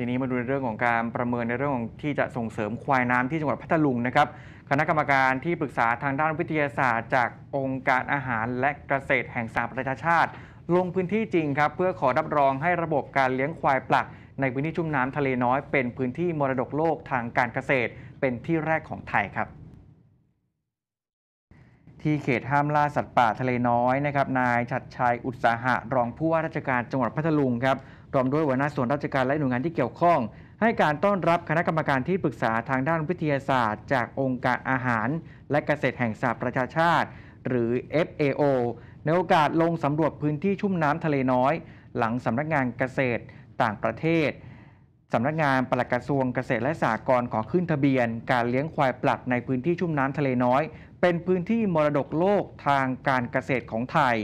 ทีนี้มาดูเรื่องของการประเมินในเรื่องของที่จะส่งเสริมควายน้ำที่จังหวัดพัทลุงนะครับคณะกรรมการที่ปรึกษาทางด้านวิทยาศาสตร์ จากองค์การอาหารและเกษตรแห่งสหประชาชาติ ลงพื้นที่จริงครับเพื่อขอรับรองให้ระบบการเลี้ยงควายปลัก ในพื้นที่ชุ่มน้ำทะเลน้อยเป็นพื้นที่มรดกโลกทางการเกษตรเป็นที่แรกของไทยครับ ที่เขตห้ามล่าสัตว์ป่าทะเลน้อยนะครับนายชัดชัยอุตสาหะรองผู้ว่าราชการจังหวัดพัทลุงครับพร้อมด้วยหัวหน้าส่วนราชการและหน่วยงานที่เกี่ยวข้อง ให้การต้อนรับคณะกรรมการที่ปรึกษาทางด้านวิทยาศาสตร์ จากองค์การอาหาร และเกษตรแห่งสหประชาชาติ หรือ FAO ในโอกาสลงสำรวจพื้นที่ชุ่มน้ำทะเลน้อย หลังสำนักงานเกษตรต่างประเทศสำนักงานปลัดกระทรวงเกษตรและสหกรณ์ขอขึ้นทะเบียน การเลี้ยงควายปลัดในพื้นที่ชุ่มน้ำทะเลน้อย เป็นพื้นที่มรดกโลกทางการเกษตรของไทย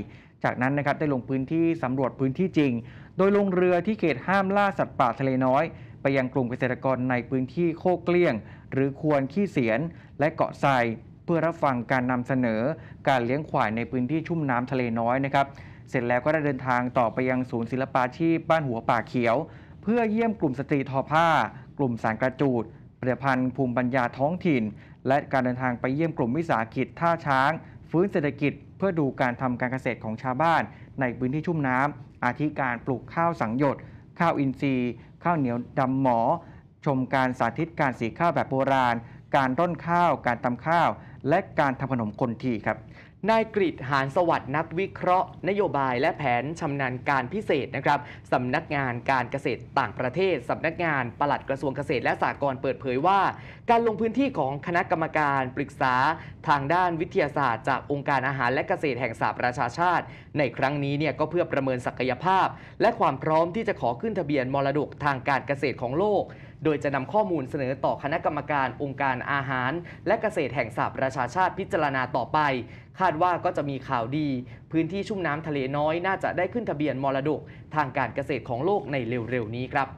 จากนั้นนะครับได้ลงพื้นที่สำรวจพื้นที่จริงโดยลงเรือที่เขตห้ามล่าสัตว์ป่าทะเลน้อย ไปยังกลุ่มเกษตรกรในพื้นที่โคกเกลี้ยง หรือควรขี้เสียนและเกาะทรายเพื่อรับฟังการนำเสนอการเลี้ยงควายในพื้นที่ชุ่มน้ำทะเลน้อยนะครับ เสร็จแล้วก็ได้เดินทางต่อไปยังศูนย์ศิลปาชีพบ้านหัวป่าเขียว เพื่อเยี่ยมกลุ่มสตรีทอผ้า กลุ่มสารกระจูดผลิตภัณฑ์ภูมิปัญญาท้องถิ่น และการเดินทางไปเยี่ยมกลุ่มวิสาหกิจท่าช้างฟื้นเศรษฐกิจเพื่อดูการทำการเกษตรของชาวบ้านในพื้นที่ชุ่มน้ำ อาทิการปลูกข้าวสังหยด ข้าวอินทรีย์ ข้าวเหนียวดำหมอ ชมการสาธิตการสีข้าวแบบโบราณ การต้นข้าว การตำข้าว และการทำขนมคนทีครับนายกริหานสวัสดนักวิเคราะห์ นโยบายและแผนชำนาญการพิเศษนะครับสำนักงานการเกษตรต่างประเทศสำนักงานปลัดกระทรวงเกษตรและสหกรณ์เปิดเผยว่า การลงพื้นที่ของคณะกรรมการปรึกษาทางด้านวิทยาศาสตร์ จากองค์การอาหารและเกษตรแห่งสหประชาชาติ ในครั้งนี้เนี่ยก็เพื่อประเมินศักยภาพ และความพร้อมที่จะขอขึ้นทะเบียนมรดกทางการเกษตรของโลกโดยจะนำข้อมูลเสนอต่อคณะกรรมการองค์การอาหาร และเกษตรแห่งสหประชาชาติพิจารณาต่อไป คาดว่าก็จะมีข่าวดี พื้นที่ชุ่มน้ำทะเลน้อยน่าจะได้ขึ้นทะเบียนมรดกทางการเกษตรของโลกในเร็วๆนี้ครับ